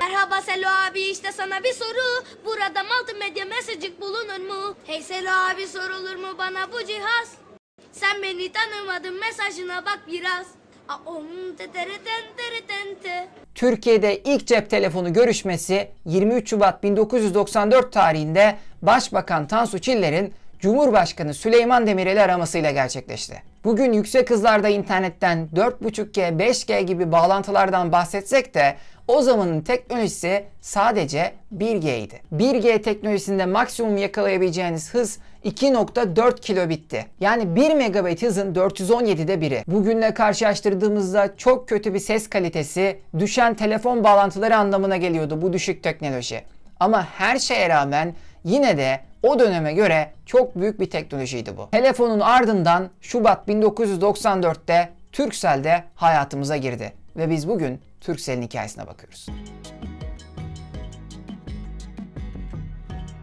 Merhaba Selo abi işte sana bir soru. Burada multimedya mesajcık bulunur mu? Hey Selo abi sorulur mu bana bu cihaz? Sen beni tanımadın mesajına bak biraz. Türkiye'de ilk cep telefonu görüşmesi 23 Şubat 1994 tarihinde Başbakan Tansu Çiller'in Cumhurbaşkanı Süleyman Demirel'i aramasıyla gerçekleşti. Bugün yüksek hızlarda internetten 4.5G, 5G gibi bağlantılardan bahsetsek de o zamanın teknolojisi sadece 1 G idi. 1G teknolojisinde maksimum yakalayabileceğiniz hız 2.4 kilobitti. Yani 1 megabit hızın 417'de biri. Bugünle karşılaştırdığımızda çok kötü bir ses kalitesi, düşen telefon bağlantıları anlamına geliyordu bu düşük teknoloji. Ama her şeye rağmen yine de o döneme göre çok büyük bir teknolojiydi bu. Telefonun ardından Şubat 1994'te Turkcell de hayatımıza girdi ve biz bugün Turkcell'in hikayesine bakıyoruz.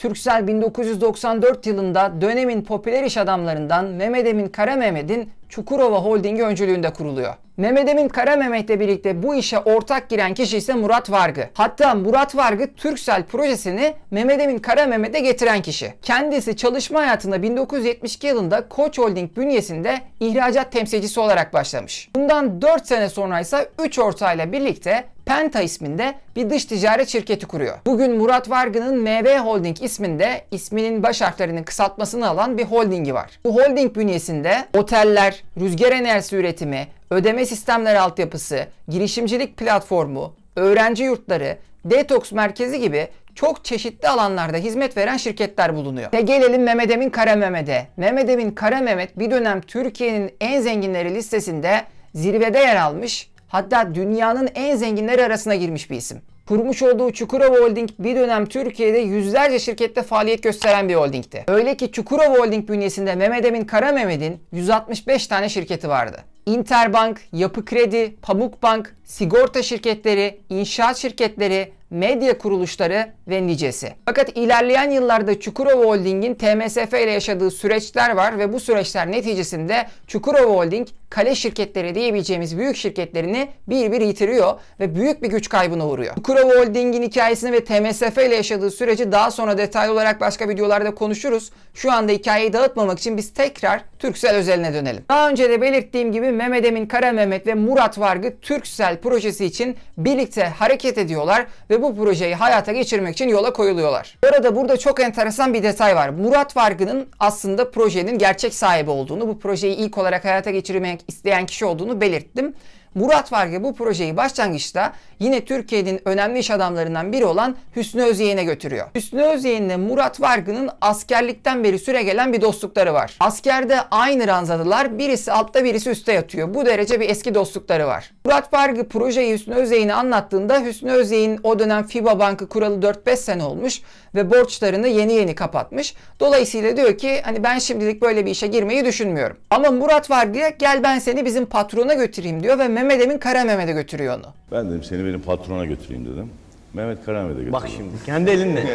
Türksel 1994 yılında dönemin popüler iş adamlarından Mehmet Emin Kara Mehmet'in Çukurova Holding'i öncülüğünde kuruluyor. Mehmet Emin Kara Mehmet'le birlikte bu işe ortak giren kişi ise Murat Vargı. Hatta Murat Vargı Türksel projesini Mehmet Emin Kara Mehmet'e getiren kişi. Kendisi çalışma hayatında 1972 yılında Koç Holding bünyesinde ihracat temsilcisi olarak başlamış. Bundan 4 sene sonra ise 3 ortağıyla birlikte Penta isminde bir dış ticaret şirketi kuruyor. Bugün Murat Vargı'nın MV Holding isminde isminin baş harflerinin kısaltmasını alan bir holdingi var. Bu holding bünyesinde oteller, rüzgar enerjisi üretimi, ödeme sistemleri altyapısı, girişimcilik platformu, öğrenci yurtları, detoks merkezi gibi çok çeşitli alanlarda hizmet veren şirketler bulunuyor. Ve gelelim Mehmet Emin Kara Mehmet'e. Mehmet Emin Kara Mehmet bir dönem Türkiye'nin en zenginleri listesinde zirvede yer almış hatta dünyanın en zenginleri arasına girmiş bir isim. Kurmuş olduğu Çukurova Holding bir dönem Türkiye'de yüzlerce şirkette faaliyet gösteren bir holdingti. Öyle ki Çukurova Holding bünyesinde Mehmet Emin Kara Mehmet'in 165 tane şirketi vardı. Interbank, Yapı Kredi, Pamukbank, sigorta şirketleri, inşaat şirketleri, medya kuruluşları ve nicesi. Fakat ilerleyen yıllarda Çukurova Holding'in TMSF ile yaşadığı süreçler var ve bu süreçler neticesinde Çukurova Holding kale şirketleri diyebileceğimiz büyük şirketlerini bir bir yitiriyor ve büyük bir güç kaybına uğruyor. Çukurova Holding'in hikayesini ve TMSF ile yaşadığı süreci daha sonra detaylı olarak başka videolarda konuşuruz. Şu anda hikayeyi dağıtmamak için biz tekrar Türksel özeline dönelim. Daha önce de belirttiğim gibi Emin Mehmet Emin Kara Mehmet ve Murat Vargı Türksel projesi için birlikte hareket ediyorlar ve bu projeyi hayata geçirmek için yola koyuluyorlar. Bu arada burada çok enteresan bir detay var. Murat Vargı'nın aslında projenin gerçek sahibi olduğunu, bu projeyi ilk olarak hayata geçirmek isteyen kişi olduğunu belirttim. Murat Varge bu projeyi başlangıçta yine Türkiye'nin önemli iş adamlarından biri olan Hüsnü Özyeğin'e götürüyor. Hüsnü Özyeğin'le Murat Vargı'nın askerlikten beri süregelen bir dostlukları var. Askerde aynı ranzadılar. Birisi altta birisi üstte yatıyor. Bu derece bir eski dostlukları var. Murat Vargı projeyi Hüsnü Özyeğin'e anlattığında Hüsnü Özyeğin o dönem FIBA Bankı kuralı 4-5 sene olmuş ve borçlarını yeni yeni kapatmış. Dolayısıyla diyor ki hani ben şimdilik böyle bir işe girmeyi düşünmüyorum. Ama Murat Vargı'ya gel ben seni bizim patrona götüreyim diyor ve Mehmet'in Emin Karamehmet'e götürüyor onu. Ben dedim seni benim patrona götüreyim dedim. Mehmet Karamehmet'e götürüyor. Bak şimdi kendi elinle.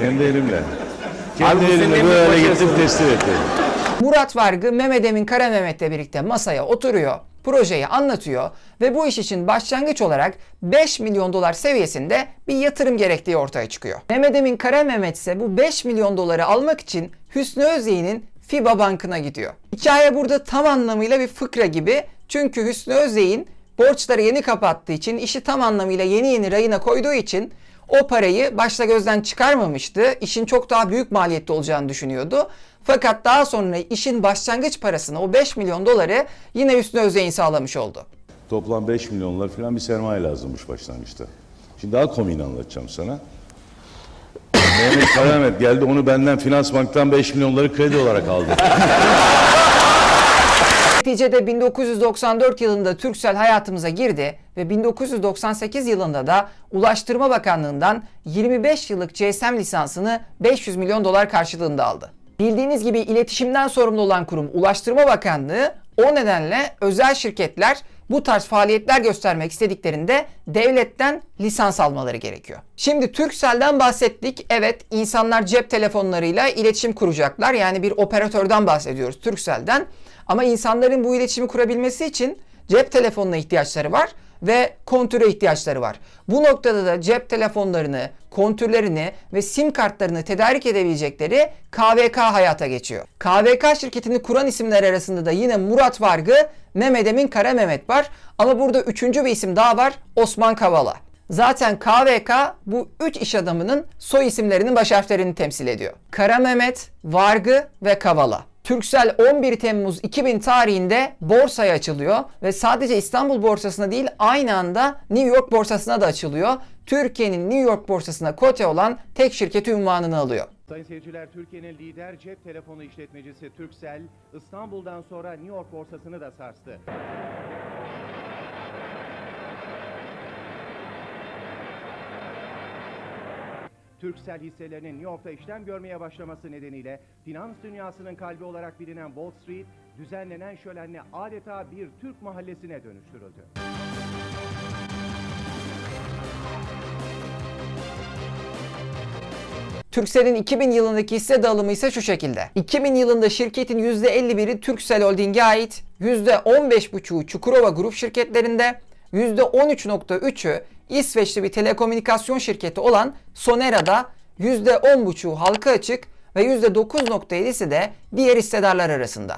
kendi elimle. Kendi Abi, elimle böyle gittim teslim ettim. Murat Vargı Mehmet Emin Kara Mehmet'le birlikte masaya oturuyor, projeyi anlatıyor ve bu iş için başlangıç olarak 5 milyon dolar seviyesinde bir yatırım gerektiği ortaya çıkıyor. Mehmet Emin Kara Mehmet ise bu 5 milyon doları almak için Hüsnü Özyeğin'in FIBA Bankı'na gidiyor. Hikaye burada tam anlamıyla bir fıkra gibi çünkü Hüsnü Özey'in borçları yeni kapattığı için işi tam anlamıyla yeni yeni rayına koyduğu için o parayı başta gözden çıkarmamıştı. İşin çok daha büyük maliyetli olacağını düşünüyordu. Fakat daha sonra işin başlangıç parasını o 5 milyon doları yine Hüsnü Özey'in sağlamış oldu. Toplam 5 milyonlar falan bir sermaye lazımmış başlangıçta. Şimdi daha komik anlatacağım sana. Mehmet Karamet geldi onu benden Finans Bank'tan 5 milyonları kredi olarak aldı. Neticede 1994 yılında Türksel hayatımıza girdi ve 1998 yılında da Ulaştırma Bakanlığı'ndan 25 yıllık GSM lisansını 500 milyon dolar karşılığında aldı. Bildiğiniz gibi iletişimden sorumlu olan kurum Ulaştırma Bakanlığı o nedenle özel şirketler bu tarz faaliyetler göstermek istediklerinde devletten lisans almaları gerekiyor. Şimdi Turkcell'den bahsettik. Evet insanlar cep telefonlarıyla iletişim kuracaklar. Yani bir operatörden bahsediyoruz Turkcell'den. Ama insanların bu iletişimi kurabilmesi için cep telefonuna ihtiyaçları var ve kontüre ihtiyaçları var. Bu noktada da cep telefonlarını, kontürlerini ve sim kartlarını tedarik edebilecekleri KVK hayata geçiyor. KVK şirketini kuran isimler arasında da yine Murat Vargı, Mehmet Emin Kara Mehmet var ama burada üçüncü bir isim daha var Osman Kavala. Zaten KVK bu üç iş adamının soy isimlerinin baş harflerini temsil ediyor. Kara Mehmet, Vargı ve Kavala. Türksel 11 Temmuz 2000 tarihinde borsaya açılıyor ve sadece İstanbul borsasına değil aynı anda New York borsasına da açılıyor. Türkiye'nin New York borsasına kote olan tek şirket ünvanını alıyor. Sayın seyirciler Türkiye'nin lider cep telefonu işletmecisi Türksel İstanbul'dan sonra New York borsasını da sarstı. Türksel hisselerinin New York'ta işlem görmeye başlaması nedeniyle finans dünyasının kalbi olarak bilinen Wall Street, düzenlenen şölenle adeta bir Türk mahallesine dönüştürüldü. Türksel'in 2000 yılındaki hisse dağılımı ise şu şekilde. 2000 yılında şirketin %51'i Türksel Holding'e ait, %15,5'u Çukurova Grup şirketlerinde, %13.3'ü İsveçli bir telekomünikasyon şirketi olan Sonera'da, %10.5'u halka açık ve %9.7'si de diğer hissedarlar arasında.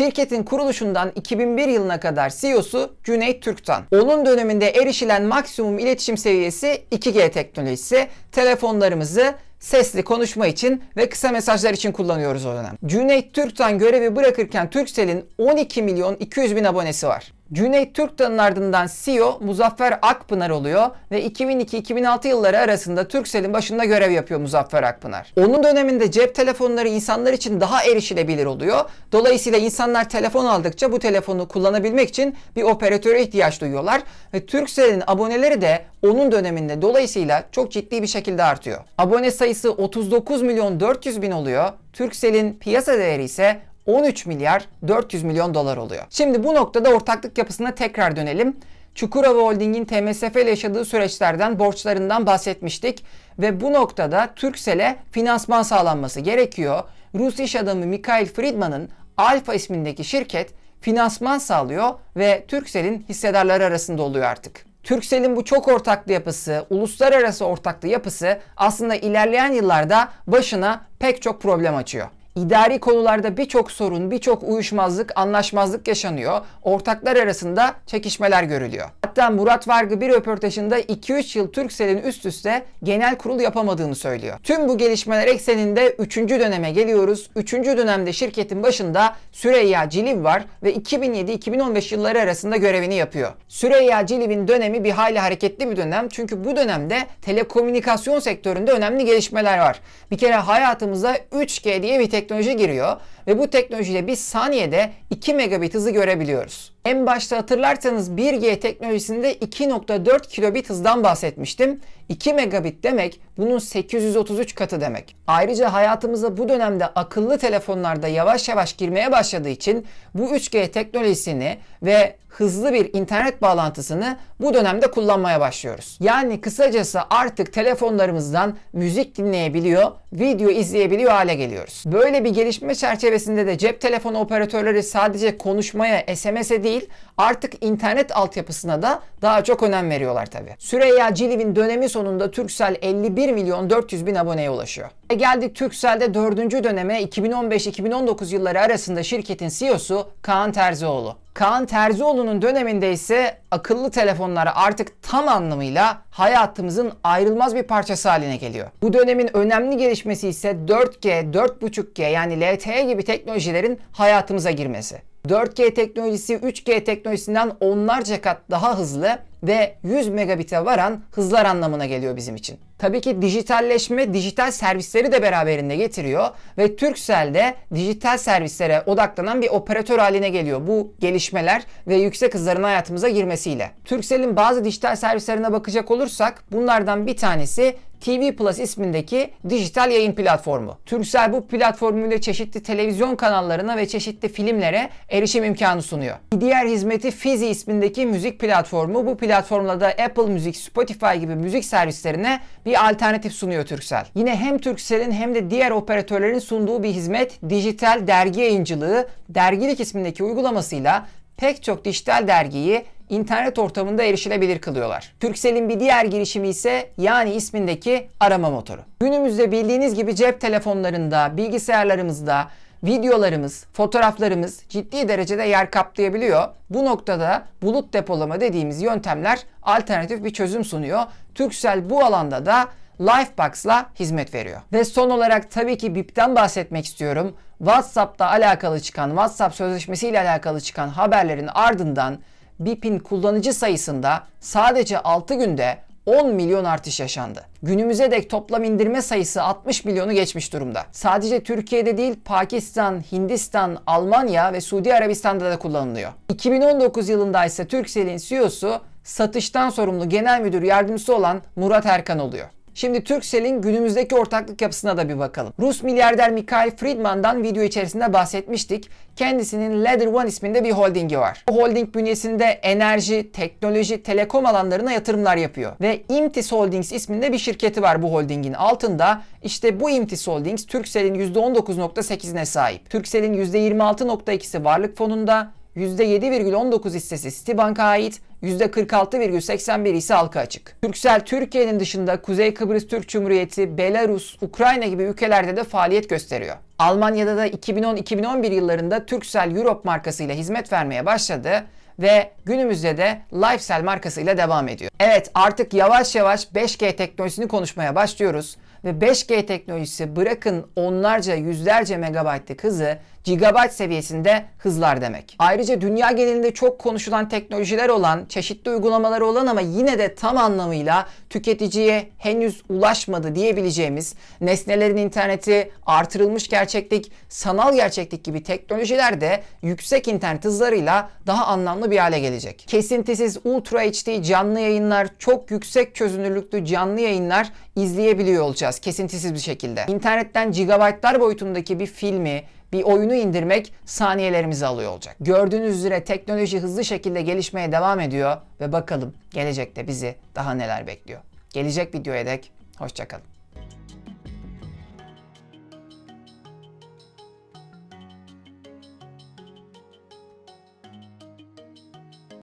Şirketin kuruluşundan 2001 yılına kadar CEO'su Cüneyt Türk'tan. Onun döneminde erişilen maksimum iletişim seviyesi 2G teknolojisi. Telefonlarımızı sesli konuşma için ve kısa mesajlar için kullanıyoruz o dönem. Cüneyt Türk'tan görevi bırakırken Türkcell'in 12 milyon 200 bin abonesi var. Cüneyt Türktan'ın ardından CEO Muzaffer Akpınar oluyor ve 2002-2006 yılları arasında Turkcell'in başında görev yapıyor Muzaffer Akpınar. Onun döneminde cep telefonları insanlar için daha erişilebilir oluyor. Dolayısıyla insanlar telefon aldıkça bu telefonu kullanabilmek için bir operatöre ihtiyaç duyuyorlar ve Turkcell'in aboneleri de onun döneminde dolayısıyla çok ciddi bir şekilde artıyor. Abone sayısı 39 milyon 400 bin oluyor. Turkcell'in piyasa değeri ise 13 milyar 400 milyon dolar oluyor. Şimdi bu noktada ortaklık yapısına tekrar dönelim. Çukurova Holding'in TMSF ile yaşadığı süreçlerden, borçlarından bahsetmiştik ve bu noktada Türksel'e finansman sağlanması gerekiyor. Rus iş adamı Mikhail Friedman'ın Alfa ismindeki şirket finansman sağlıyor ve Türksel'in hissedarları arasında oluyor artık. Türksel'in bu çok ortaklı yapısı, uluslararası ortaklı yapısı aslında ilerleyen yıllarda başına pek çok problem açıyor. İdari konularda birçok sorun, birçok uyuşmazlık, anlaşmazlık yaşanıyor. Ortaklar arasında çekişmeler görülüyor. Hatta Murat Vargı bir röportajında 2-3 yıl Türksel'in üst üste genel kurul yapamadığını söylüyor. Tüm bu gelişmeler ekseninde 3. döneme geliyoruz. 3. dönemde şirketin başında Süreyya Cilib var ve 2007-2015 yılları arasında görevini yapıyor. Süreyya Cilib'in dönemi bir hayli hareketli bir dönem çünkü bu dönemde telekomünikasyon sektöründe önemli gelişmeler var. Bir kere hayatımıza 3G diye bir tek teknoloji giriyor ve bu teknolojiyle biz saniyede 2 megabit hızı görebiliyoruz. En başta hatırlarsanız 1G teknolojisinde 2.4 kilobit hızdan bahsetmiştim. 2 megabit demek bunun 833 katı demek. Ayrıca hayatımıza bu dönemde akıllı telefonlarda yavaş yavaş girmeye başladığı için bu 3G teknolojisini ve hızlı bir internet bağlantısını bu dönemde kullanmaya başlıyoruz. Yani kısacası artık telefonlarımızdan müzik dinleyebiliyor, video izleyebiliyor hale geliyoruz. Böyle bir gelişme çerçevesinde çerçevesinde de cep telefonu operatörleri sadece konuşmaya, SMS'e değil artık internet altyapısına da daha çok önem veriyorlar tabi. Süreyya Ciliv'in dönemi sonunda Türksel 51 milyon 400 bin aboneye ulaşıyor. E geldik Türksel'de dördüncü döneme 2015-2019 yılları arasında şirketin CEO'su Kaan Terzioğlu. Kaan Terzioğlu'nun döneminde ise akıllı telefonlar artık tam anlamıyla hayatımızın ayrılmaz bir parçası haline geliyor. Bu dönemin önemli gelişmesi ise 4G, 4.5G yani LTE gibi teknolojilerin hayatımıza girmesi. 4G teknolojisi 3G teknolojisinden onlarca kat daha hızlı ve 100 megabit'e varan hızlar anlamına geliyor bizim için. Tabii ki dijitalleşme dijital servisleri de beraberinde getiriyor ve Turkcell de dijital servislere odaklanan bir operatör haline geliyor bu gelişmeler ve yüksek hızların hayatımıza girmesiyle. Turkcell'in bazı dijital servislerine bakacak olursak bunlardan bir tanesi TV Plus ismindeki dijital yayın platformu. Turkcell bu platformuyla çeşitli televizyon kanallarına ve çeşitli filmlere erişim imkanı sunuyor. Bir diğer hizmeti Fizi ismindeki müzik platformu. Bu platformla da Apple Müzik, Spotify gibi müzik servislerine bir alternatif sunuyor Turkcell. Yine hem Turkcell'in hem de diğer operatörlerin sunduğu bir hizmet dijital dergi yayıncılığı dergilik ismindeki uygulamasıyla pek çok dijital dergiyi internet ortamında erişilebilir kılıyorlar. Turkcell'in bir diğer girişimi ise yani ismindeki arama motoru. Günümüzde bildiğiniz gibi cep telefonlarında, bilgisayarlarımızda videolarımız, fotoğraflarımız ciddi derecede yer kaplayabiliyor. Bu noktada bulut depolama dediğimiz yöntemler alternatif bir çözüm sunuyor. Turkcell bu alanda da Lifebox'la hizmet veriyor. Ve son olarak tabii ki BIP'ten bahsetmek istiyorum. WhatsApp'ta alakalı çıkan, WhatsApp sözleşmesiyle alakalı çıkan haberlerin ardından BIP'in kullanıcı sayısında sadece 6 günde 10 milyon artış yaşandı. Günümüze dek toplam indirme sayısı 60 milyonu geçmiş durumda. Sadece Türkiye'de değil Pakistan, Hindistan, Almanya ve Suudi Arabistan'da da kullanılıyor. 2019 yılında ise Turkcell'in CEO'su satıştan sorumlu genel müdür yardımcısı olan Murat Erkan oluyor. Şimdi Turkcell'in günümüzdeki ortaklık yapısına da bir bakalım. Rus milyarder Mikhail Friedman'dan video içerisinde bahsetmiştik. Kendisinin Ladder One isminde bir holdingi var. Bu holding bünyesinde enerji, teknoloji, telekom alanlarına yatırımlar yapıyor. Ve Imtis Holdings isminde bir şirketi var bu holdingin altında. İşte bu Imtis Holdings Turkcell'in %19.8'ine sahip. Turkcell'in %26.2'si varlık fonunda, %7,19 hissesi Citibank'a ait %46,81 ise halka açık. Türksel Türkiye'nin dışında Kuzey Kıbrıs Türk Cumhuriyeti, Belarus, Ukrayna gibi ülkelerde de faaliyet gösteriyor. Almanya'da da 2010-2011 yıllarında Türksel Europe markasıyla hizmet vermeye başladı ve günümüzde de Lifecell markasıyla devam ediyor. Evet artık yavaş yavaş 5G teknolojisini konuşmaya başlıyoruz ve 5G teknolojisi bırakın onlarca yüzlerce megabaytlık hızı gigabyte seviyesinde hızlar demek. Ayrıca dünya genelinde çok konuşulan teknolojiler olan, çeşitli uygulamaları olan ama yine de tam anlamıyla tüketiciye henüz ulaşmadı diyebileceğimiz nesnelerin interneti, artırılmış gerçeklik, sanal gerçeklik gibi teknolojiler de yüksek internet hızlarıyla daha anlamlı bir hale gelecek. Kesintisiz Ultra HD canlı yayınlar, çok yüksek çözünürlüklü canlı yayınlar izleyebiliyor olacağız kesintisiz bir şekilde. İnternetten gigabaytlar boyutundaki bir filmi, bir oyunu indirmek saniyelerimizi alıyor olacak. Gördüğünüz üzere teknoloji hızlı şekilde gelişmeye devam ediyor ve bakalım gelecekte bizi daha neler bekliyor. Gelecek videoya dek hoşçakalın.